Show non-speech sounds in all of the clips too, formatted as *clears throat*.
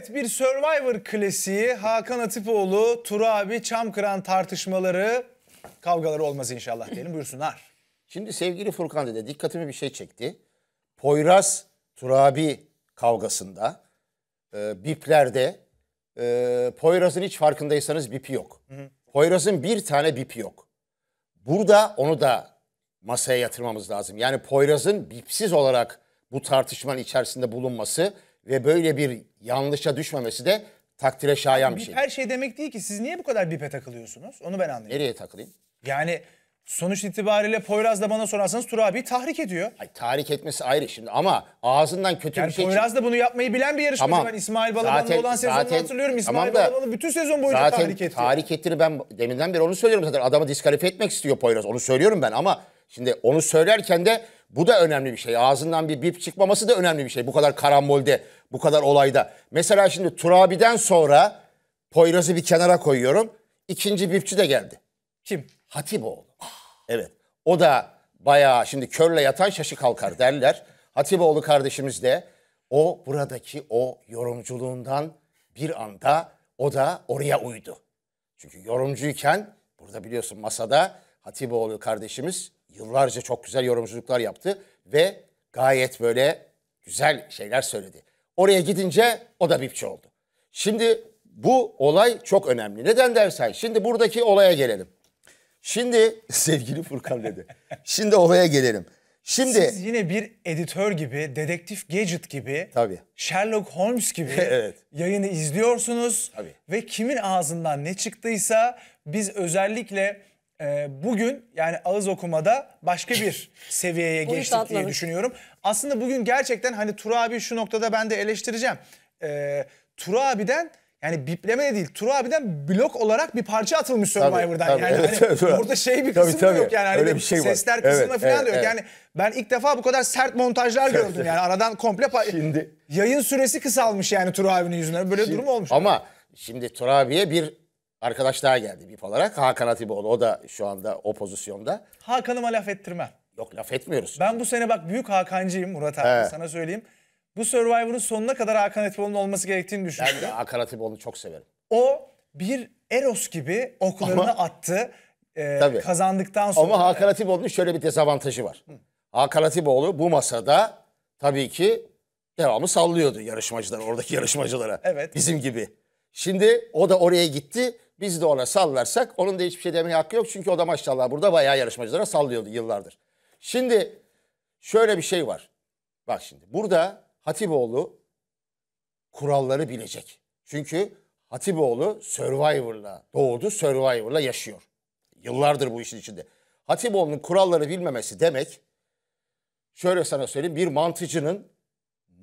Evet bir Survivor klasiği Hakan Atipoğlu, Tura abi çam Çamkıran tartışmaları kavgaları olmaz inşallah diyelim buyursunlar. Şimdi sevgili Furkan dede dikkatimi bir şey çekti. Poyraz Turabi kavgasında e, biplerde e, Poyraz'ın hiç farkındaysanız bipi yok. Hı hı. Poyraz'ın bir tane bipi yok. Burada onu da masaya yatırmamız lazım. Yani Poyraz'ın bipsiz olarak bu tartışmanın içerisinde bulunması ve böyle bir yanlışa düşmemesi de takdire şayan bir şey. Her şey demek değil ki siz niye bu kadar bipe takılıyorsunuz? Onu ben anlıyorum. Nereye takılayım? Yani sonuç itibariyle Poyraz da bana sorarsanız Tur abi tahrik ediyor. Ay, tahrik etmesi ayrı şimdi ama ağzından kötü yani bir şey Poyraz da bunu yapmayı bilen bir yarışmacı tamam. ben İsmail Balaban'la olan sezonu zaten, hatırlıyorum. İsmail tamam Balaban'ı bütün sezon boyunca zaten tahrik etti. tahrik ettiğini ben deminden beri onu söylüyorum zaten. Adamı diskalifiye etmek istiyor Poyraz. Onu söylüyorum ben ama şimdi onu söylerken de bu da önemli bir şey. Ağzından bir bip çıkmaması da önemli bir şey. Bu kadar karambolde, bu kadar olayda. Mesela şimdi Turabi'den sonra Poyraz'ı bir kenara koyuyorum. İkinci bipçi de geldi. Kim? Hatipoğlu. Evet. O da bayağı şimdi körle yatan şaşı kalkar derler. Hatipoğlu kardeşimiz de o buradaki o yorumculuğundan bir anda o da oraya uydu. Çünkü yorumcuyken burada biliyorsun masada Hatipoğlu kardeşimiz yıllarca çok güzel yorumculuklar yaptı ve gayet böyle güzel şeyler söyledi. Oraya gidince o da bipçi oldu. Şimdi bu olay çok önemli. Neden dersen şimdi buradaki olaya gelelim. Şimdi *laughs* sevgili Furkan dedi. Şimdi olaya gelelim. Şimdi Siz yine bir editör gibi, dedektif Gadget gibi, tabii. Sherlock Holmes gibi *laughs* evet. yayını izliyorsunuz tabii. ve kimin ağzından ne çıktıysa biz özellikle ee, bugün yani ağız okumada başka bir *laughs* seviyeye geçtik diye atladık. düşünüyorum. Aslında bugün gerçekten hani Tura abi şu noktada ben de eleştireceğim. E, Tura abiden yani bipleme de değil Tura abiden blok olarak bir parça atılmış Survivor'dan. Tabii, yani evet, hani evet, orada şey bir kısım tabii, yok yani hani Öyle bir şey sesler var. kısmına evet, falan evet, da yok. Evet. Yani ben ilk defa bu kadar sert montajlar gördüm yani aradan komple Şimdi, yayın süresi kısalmış yani Tura abinin yüzünden böyle şimdi, durum olmuş. Ama şimdi Tura abiye bir arkadaş daha geldi bir olarak. Hakan Atiboğlu o da şu anda o pozisyonda. Hakan'ıma laf ettirme. Yok laf etmiyoruz. Ben bu sene bak büyük Hakancıyım Murat abi He. sana söyleyeyim. Bu Survivor'un sonuna kadar Hakan Atiboğlu'nun olması gerektiğini düşünüyorum. Ben de Hakan Atiboğlu'nu çok severim. O bir Eros gibi oklarını Ama... attı. E, kazandıktan sonra. Ama Hakan Atiboğlu'nun şöyle bir dezavantajı var. Hı. Hakan Atiboğlu bu masada tabii ki devamı sallıyordu yarışmacılar, oradaki *laughs* yarışmacılara. Evet. Bizim gibi. Şimdi o da oraya gitti. Biz de ona sallarsak onun da hiçbir şey demeye hakkı yok. Çünkü o da maşallah burada bayağı yarışmacılara sallıyordu yıllardır. Şimdi şöyle bir şey var. Bak şimdi burada Hatipoğlu kuralları bilecek. Çünkü Hatipoğlu Survivor'la doğdu, Survivor'la yaşıyor. Yıllardır bu işin içinde. Hatipoğlu'nun kuralları bilmemesi demek şöyle sana söyleyeyim bir mantıcının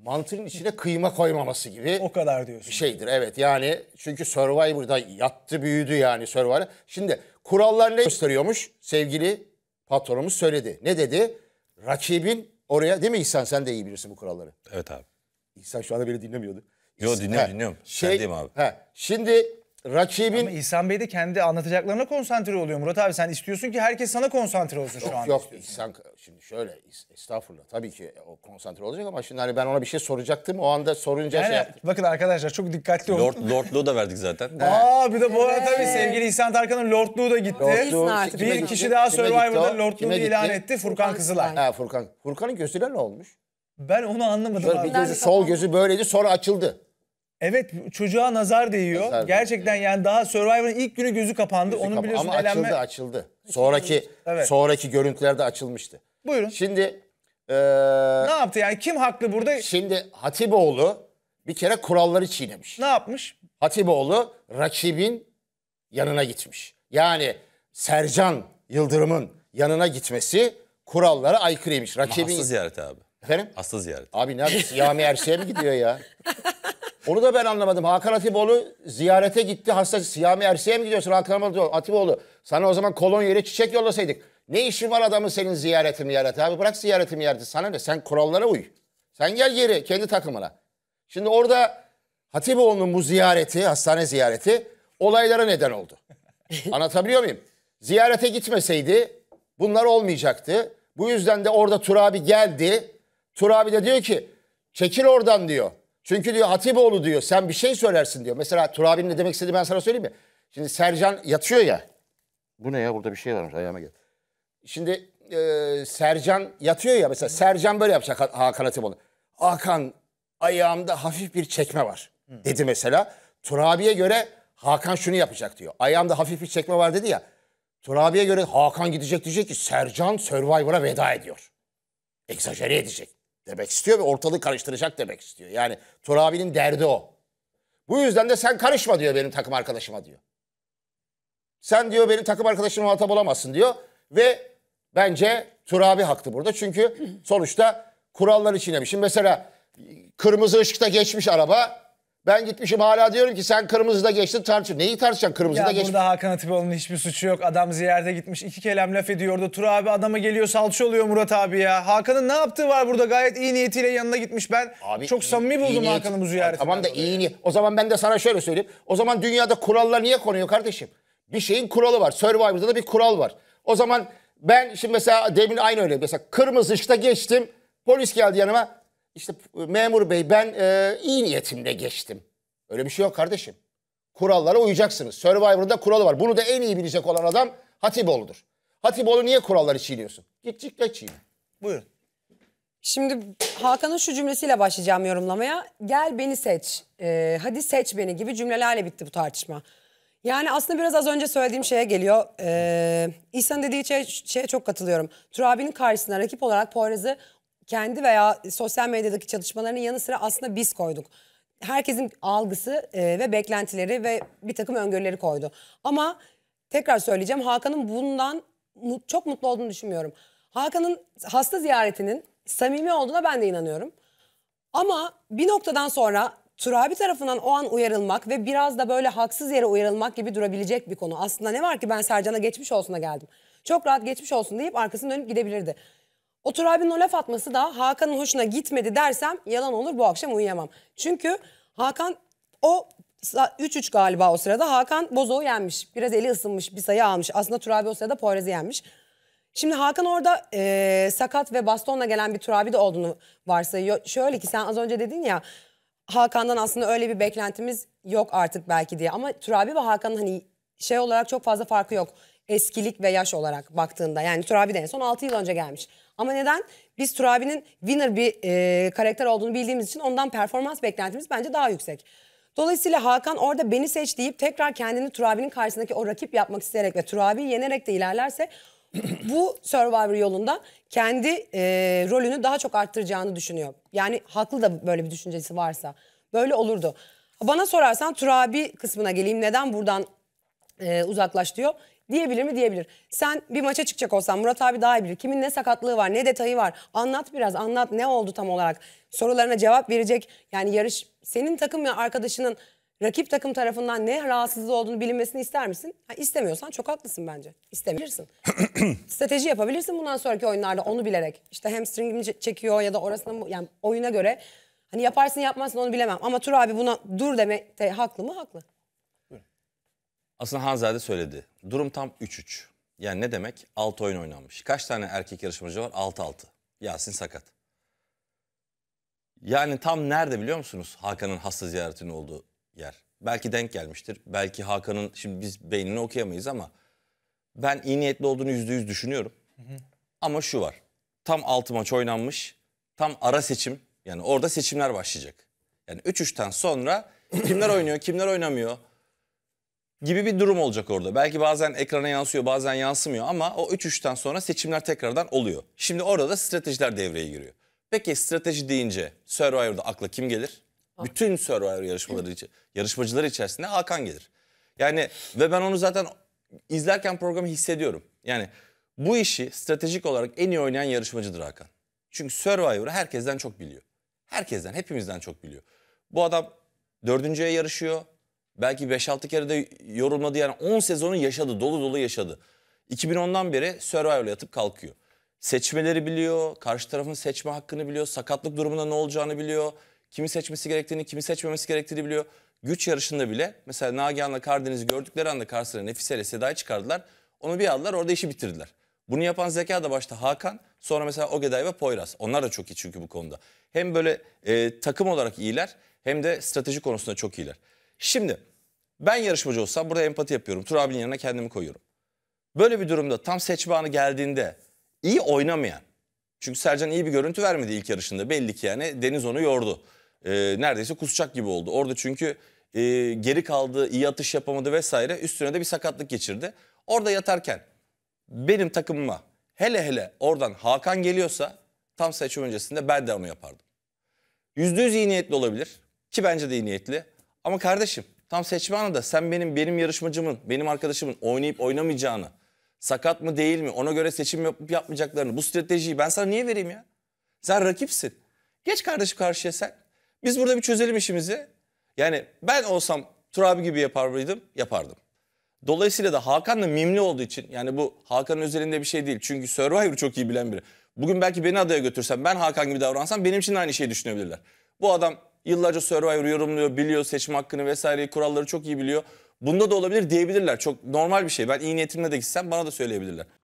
mantının içine kıyma koymaması gibi. O kadar diyorsun. Şeydir evet yani çünkü Survivor'da yattı büyüdü yani Survivor. Şimdi kurallar ne gösteriyormuş sevgili patronumuz söyledi. Ne dedi? Rakibin oraya değil mi İhsan sen de iyi bilirsin bu kuralları. Evet abi. İhsan şu anda beni dinlemiyordu. Yo dinliyorum dinliyorum. Şey, ben abi. He, şimdi rakibin... Ama İhsan Bey de kendi anlatacaklarına konsantre oluyor Murat abi. Sen istiyorsun ki herkes sana konsantre olsun yok, şu an. Yok yok İhsan şimdi şöyle estağfurullah tabii ki o konsantre olacak ama şimdi hani ben ona bir şey soracaktım o anda sorunca şey yani, şey yaptım. Bakın arkadaşlar çok dikkatli olun. Lord, Lordluğu da verdik zaten. *laughs* Aa bir de bu arada tabii sevgili İhsan Tarkan'ın Lordluğu da gitti. Lordluğu, bir gitti? kişi daha Survivor'da Lordluğu ilan etti Furkan Kızılay. Ha, Furkan. Furkan'ın gözüyle ne olmuş? Ben onu anlamadım. Şöyle bir gözü, sol gözü böyleydi sonra açıldı. Evet çocuğa nazar değiyor. Nazar Gerçekten değiyor. yani daha Survivor'ın ilk günü gözü kapandı. Gözü Onun kapa biliyorsun Ama elenme... açıldı açıldı. Sonraki evet. sonraki görüntülerde açılmıştı. Buyurun. Şimdi ee, ne yaptı yani kim haklı burada? Şimdi Hatiboğlu bir kere kuralları çiğnemiş. Ne yapmış? Hatiboğlu rakibin yanına gitmiş. Yani Sercan Yıldırım'ın yanına gitmesi kurallara aykırıymış. Rakibin... Ama hasta ziyareti abi. Efendim? Hasta ziyaret Abi ne yapıyorsun? Yami Erşe'ye mi gidiyor ya? Onu da ben anlamadım. Hakan Atiboğlu ziyarete gitti. Hasta Siyami Erse'ye mi gidiyorsun Hakan Atiboğlu? Sana o zaman kolonya ile çiçek yollasaydık. Ne işin var adamın senin ziyaretim ziyareti? Abi bırak ziyaretim ziyareti. Sana ne? Sen kurallara uy. Sen gel geri kendi takımına. Şimdi orada Hatipoğlu'nun bu ziyareti, hastane ziyareti olaylara neden oldu. *laughs* Anlatabiliyor muyum? Ziyarete gitmeseydi bunlar olmayacaktı. Bu yüzden de orada Turabi geldi. Turabi de diyor ki çekil oradan diyor. Çünkü diyor Hatipoğlu diyor sen bir şey söylersin diyor. Mesela Turabi'nin ne demek istediği ben sana söyleyeyim mi? Şimdi Sercan yatıyor ya. Bu ne ya burada bir şey varmış ayağıma gel. Şimdi e, Sercan yatıyor ya mesela Sercan böyle yapacak Hakan Hatipoğlu. Hakan ayağımda hafif bir çekme var dedi mesela. Turabi'ye göre Hakan şunu yapacak diyor. Ayağımda hafif bir çekme var dedi ya. Turabi'ye göre Hakan gidecek diyecek ki Sercan Survivor'a veda ediyor. Egzajere edecek demek istiyor ve ortalığı karıştıracak demek istiyor. Yani Turabi'nin derdi o. Bu yüzden de sen karışma diyor benim takım arkadaşıma diyor. Sen diyor benim takım arkadaşım muhatap olamazsın diyor. Ve bence Turabi haklı burada. Çünkü sonuçta kurallar içinemişim mesela kırmızı ışıkta geçmiş araba ben gitmişim hala diyorum ki sen kırmızıda geçtin tartışın. Neyi tartışacaksın kırmızıda geçtin? Burada Hakan Atipoğlu'nun hiçbir suçu yok. Adam ziyarete gitmiş iki kelam laf ediyor orada. Tur abi adama geliyor salça oluyor Murat abi ya. Hakan'ın ne yaptığı var burada gayet iyi niyetiyle yanına gitmiş. Ben abi, çok samimi buldum niyet... Hakan'ın bu ziyareti. Tamam da iyi niyet. O zaman ben de sana şöyle söyleyeyim. O zaman dünyada kurallar niye konuyor kardeşim? Bir şeyin kuralı var. Survivor'da da bir kural var. O zaman ben şimdi mesela demin aynı öyle. Mesela kırmızı ışıkta geçtim. Polis geldi yanıma. İşte e, memur bey ben e, iyi niyetimle geçtim. Öyle bir şey yok kardeşim. Kurallara uyacaksınız. Survivor'da kuralı var. Bunu da en iyi bilecek olan adam Hatipoğlu'dur. Hatipoğlu niye kuralları çiğniyorsun? Git geç çiğne. Buyurun. Şimdi Hakan'ın şu cümlesiyle başlayacağım yorumlamaya. Gel beni seç, e, hadi seç beni gibi cümlelerle bitti bu tartışma. Yani aslında biraz az önce söylediğim şeye geliyor. Ee, İhsan dediği şey, şeye çok katılıyorum. Turabi'nin karşısına rakip olarak Poyraz'ı kendi veya sosyal medyadaki çalışmalarının yanı sıra aslında biz koyduk. Herkesin algısı e, ve beklentileri ve bir takım öngörüleri koydu. Ama tekrar söyleyeceğim Hakan'ın bundan çok mutlu olduğunu düşünmüyorum. Hakan'ın hasta ziyaretinin samimi olduğuna ben de inanıyorum. Ama bir noktadan sonra Turabi tarafından o an uyarılmak ve biraz da böyle haksız yere uyarılmak gibi durabilecek bir konu. Aslında ne var ki ben Sercan'a geçmiş olsuna geldim. Çok rahat geçmiş olsun deyip arkasını dönüp gidebilirdi. O Turabi'nin o laf atması da Hakan'ın hoşuna gitmedi dersem yalan olur bu akşam uyuyamam. Çünkü Hakan o 3-3 galiba o sırada Hakan Bozo'yu yenmiş. Biraz eli ısınmış bir sayı almış. Aslında Turabi o sırada Poyraz'ı yenmiş. Şimdi Hakan orada e, sakat ve bastonla gelen bir Turabi de olduğunu varsayıyor. Şöyle ki sen az önce dedin ya Hakan'dan aslında öyle bir beklentimiz yok artık belki diye. Ama Turabi ve Hakan'ın hani şey olarak çok fazla farkı yok. Eskilik ve yaş olarak baktığında. Yani Turabi de en son 6 yıl önce gelmiş. Ama neden? Biz Turabi'nin winner bir e, karakter olduğunu bildiğimiz için ondan performans beklentimiz bence daha yüksek. Dolayısıyla Hakan orada beni seç deyip tekrar kendini Turabi'nin karşısındaki o rakip yapmak isteyerek ve Turabi'yi yenerek de ilerlerse *clears throat* bu Survivor yolunda kendi e, rolünü daha çok arttıracağını düşünüyor. Yani haklı da böyle bir düşüncesi varsa böyle olurdu. Bana sorarsan Turabi kısmına geleyim neden buradan e, uzaklaş diyor. Diyebilir mi? Diyebilir. Sen bir maça çıkacak olsan Murat abi daha iyi bilir. Kimin ne sakatlığı var, ne detayı var. Anlat biraz, anlat ne oldu tam olarak. Sorularına cevap verecek. Yani yarış senin takım ya arkadaşının rakip takım tarafından ne rahatsızlığı olduğunu bilinmesini ister misin? Ha, istemiyorsan çok haklısın bence. İstemeyebilirsin. *clears throat* Strateji yapabilirsin bundan sonraki oyunlarda onu bilerek. İşte hamstringimi çekiyor ya da orasına yani oyuna göre. Hani yaparsın yapmazsın onu bilemem. Ama Tur abi buna dur demekte haklı mı? Haklı. Aslında Hanzade söyledi. Durum tam 3-3. Yani ne demek? 6 oyun oynanmış. Kaç tane erkek yarışmacı var? 6-6. Yasin sakat. Yani tam nerede biliyor musunuz Hakan'ın hasta ziyaretinin olduğu yer? Belki denk gelmiştir. Belki Hakan'ın, şimdi biz beynini okuyamayız ama ben iyi niyetli olduğunu yüzde yüz düşünüyorum. Hı hı. Ama şu var. Tam 6 maç oynanmış. Tam ara seçim. Yani orada seçimler başlayacak. Yani 3-3'ten sonra kimler oynuyor, kimler oynamıyor? gibi bir durum olacak orada. Belki bazen ekrana yansıyor bazen yansımıyor ama o 3-3'ten sonra seçimler tekrardan oluyor. Şimdi orada da stratejiler devreye giriyor. Peki strateji deyince Survivor'da akla kim gelir? Bütün Survivor yarışmaları için yarışmacıları içerisinde Hakan gelir. Yani ve ben onu zaten izlerken programı hissediyorum. Yani bu işi stratejik olarak en iyi oynayan yarışmacıdır Hakan. Çünkü Survivor'ı herkesten çok biliyor. Herkesten, hepimizden çok biliyor. Bu adam dördüncüye yarışıyor. Belki 5-6 kere de yorulmadı yani 10 sezonu yaşadı dolu dolu yaşadı. 2010'dan beri Survivor'la yatıp kalkıyor. Seçmeleri biliyor, karşı tarafın seçme hakkını biliyor, sakatlık durumunda ne olacağını biliyor. Kimi seçmesi gerektiğini, kimi seçmemesi gerektiğini biliyor. Güç yarışında bile mesela Nagihan'la Karadeniz'i gördükleri anda karşısına Nefise ile Seda'yı çıkardılar. Onu bir aldılar orada işi bitirdiler. Bunu yapan zeka da başta Hakan sonra mesela Ogeday ve Poyraz. Onlar da çok iyi çünkü bu konuda. Hem böyle e, takım olarak iyiler hem de strateji konusunda çok iyiler. Şimdi ben yarışmacı olsam burada empati yapıyorum. Tur abinin yanına kendimi koyuyorum. Böyle bir durumda tam seçme geldiğinde iyi oynamayan. Çünkü Sercan iyi bir görüntü vermedi ilk yarışında. Belli ki yani Deniz onu yordu. E, neredeyse kusacak gibi oldu. Orada çünkü e, geri kaldı, iyi atış yapamadı vesaire. Üstüne de bir sakatlık geçirdi. Orada yatarken benim takımıma hele hele oradan Hakan geliyorsa tam seçim öncesinde ben de onu yapardım. %100 iyi niyetli olabilir ki bence de iyi niyetli. Ama kardeşim tam seçme anında sen benim benim yarışmacımın, benim arkadaşımın oynayıp oynamayacağını, sakat mı değil mi ona göre seçim yapıp yapmayacaklarını bu stratejiyi ben sana niye vereyim ya? Sen rakipsin. Geç kardeşim karşıya sen. Biz burada bir çözelim işimizi. Yani ben olsam Tur abi gibi yapar mıydım? Yapardım. Dolayısıyla da Hakan'la mimli olduğu için yani bu Hakan'ın özelinde bir şey değil. Çünkü Survivor çok iyi bilen biri. Bugün belki beni adaya götürsem ben Hakan gibi davransam benim için de aynı şeyi düşünebilirler. Bu adam Yıllarca Survivor yorumluyor, biliyor seçim hakkını vesaire kuralları çok iyi biliyor. Bunda da olabilir diyebilirler. Çok normal bir şey. Ben iyi niyetimle de gitsem bana da söyleyebilirler.